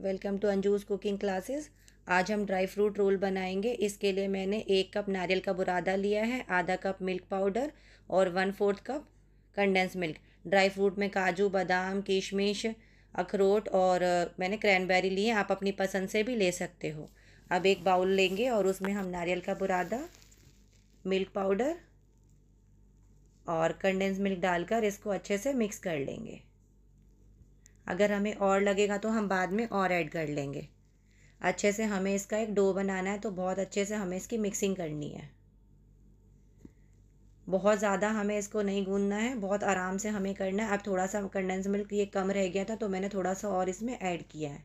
welcome to Anju's cooking classes आज हम dry fruit role बनाएंगे इसके लिए मैंने एक कप नारियल का बुरादा लिया है आधा कप मिल्क पाउडर और one fourth cup condensed milk dry fruit में काजू बादाम किशमिश अखरोट और मैंने क्रैनबेरी ली है आप अपनी पसंद से भी ले सकते हो अब एक बाउल लेंगे और उसमें हम नारियल का बुरादा मिल्क पाउडर और कंडेंस मिल्क डालकर इसको अच्छे से मिक्स कर लेंगे अगर हमें और लगेगा तो हम बाद में और ऐड कर लेंगे अच्छे से हमें इसका एक डो बनाना है तो बहुत अच्छे से हमें इसकी मिक्सिंग करनी है बहुत ज़्यादा हमें इसको नहीं गूंदना है बहुत आराम से हमें करना है अब थोड़ा सा कंडेंस मिल्क ये कम रह गया था तो मैंने थोड़ा सा और इसमें ऐड किया है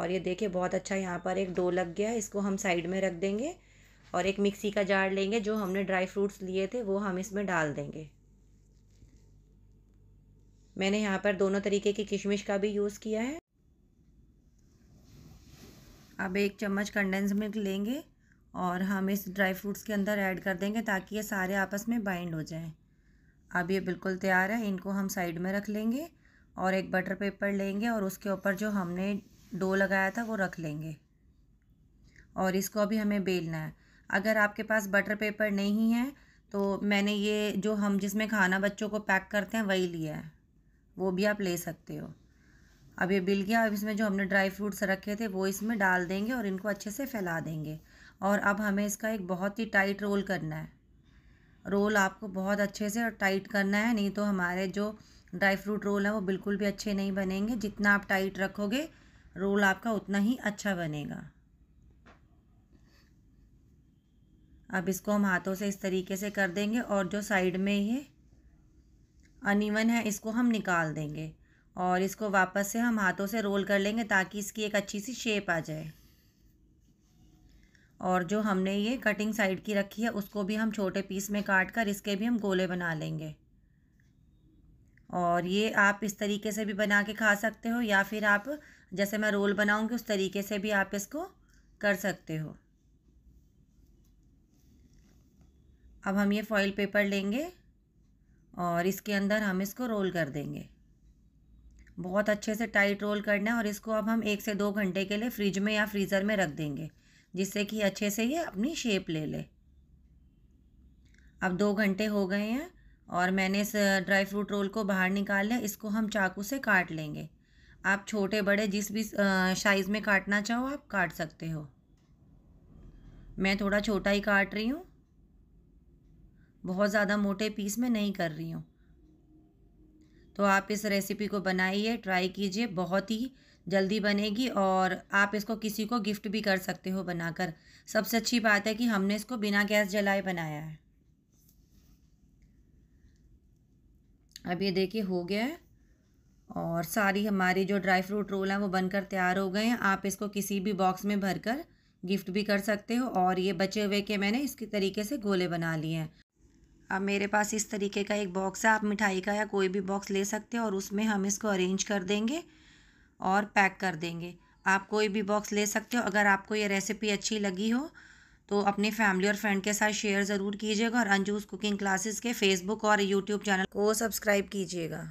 और ये देखिए बहुत अच्छा यहाँ पर एक डो लग गया है इसको हम साइड में रख देंगे और एक मिक्सी का जार लेंगे जो हमने ड्राई फ्रूट्स लिए थे वो हम इसमें डाल देंगे मैंने यहाँ पर दोनों तरीके की किशमिश का भी यूज़ किया है अब एक चम्मच कंडेंस मिल्क लेंगे और हम इस ड्राई फ्रूट्स के अंदर ऐड कर देंगे ताकि ये सारे आपस में बाइंड हो जाएं अब ये बिल्कुल तैयार है इनको हम साइड में रख लेंगे और एक बटर पेपर लेंगे और उसके ऊपर जो हमने डो लगाया था वो रख लेंगे और इसको अभी हमें बेलना है अगर आपके पास बटर पेपर नहीं है तो मैंने ये जो हम जिसमें खाना बच्चों को पैक करते हैं वही लिया है वो भी आप ले सकते हो अब ये बिल गया अब इसमें जो हमने ड्राई फ्रूट्स रखे थे वो इसमें डाल देंगे और इनको अच्छे से फैला देंगे और अब हमें इसका एक बहुत ही टाइट रोल करना है रोल आपको बहुत अच्छे से और टाइट करना है नहीं तो हमारे जो ड्राई फ्रूट रोल है वो बिल्कुल भी अच्छे नहीं बनेंगे जितना आप टाइट रखोगे रोल आपका उतना ही अच्छा बनेगा अब इसको हम हाथों से इस तरीके से कर देंगे और जो साइड में ये अनिवन है इसको हम निकाल देंगे और इसको वापस से हम हाथों से रोल कर लेंगे ताकि इसकी एक अच्छी सी शेप आ जाए और जो हमने ये कटिंग साइड की रखी है उसको भी हम छोटे पीस में काट कर इसके भी हम गोले बना लेंगे और ये आप इस तरीके से भी बना के खा सकते हो या फिर आप जैसे मैं रोल बनाऊंगी उस तरीके से भी आप इसको कर सकते हो अब हम ये फॉइल पेपर लेंगे और इसके अंदर हम इसको रोल कर देंगे बहुत अच्छे से टाइट रोल करना है और इसको अब हम एक से दो घंटे के लिए फ्रिज में या फ्रीज़र में रख देंगे जिससे कि अच्छे से ये अपनी शेप ले ले अब दो घंटे हो गए हैं और मैंने इस ड्राई फ्रूट रोल को बाहर निकाल लिया इसको हम चाकू से काट लेंगे आप छोटे बड़े जिस भी साइज़ में काटना चाहो आप काट सकते हो मैं थोड़ा छोटा ही काट रही हूँ बहुत ज़्यादा मोटे पीस में नहीं कर रही हूँ तो आप इस रेसिपी को बनाइए ट्राई कीजिए बहुत ही जल्दी बनेगी और आप इसको किसी को गिफ्ट भी कर सकते हो बनाकर सबसे अच्छी बात है कि हमने इसको बिना गैस जलाए बनाया है अब ये देखिए हो गया है और सारी हमारी जो ड्राई फ्रूट रोल हैं वो बनकर तैयार हो गए हैं आप इसको किसी भी बॉक्स में भरकर गिफ्ट भी कर सकते हो और ये बचे हुए के मैंने इसके तरीके से गोले बना लिए हैं अब मेरे पास इस तरीके का एक बॉक्स है आप मिठाई का या कोई भी बॉक्स ले सकते हो और उसमें हम इसको अरेंज कर देंगे और पैक कर देंगे आप कोई भी बॉक्स ले सकते हो अगर आपको ये रेसिपी अच्छी लगी हो तो अपने फैमिली और फ्रेंड के साथ शेयर ज़रूर कीजिएगा और अंजूस कुकिंग क्लासेस के फेसबुक और यूट्यूब चैनल को सब्सक्राइब कीजिएगा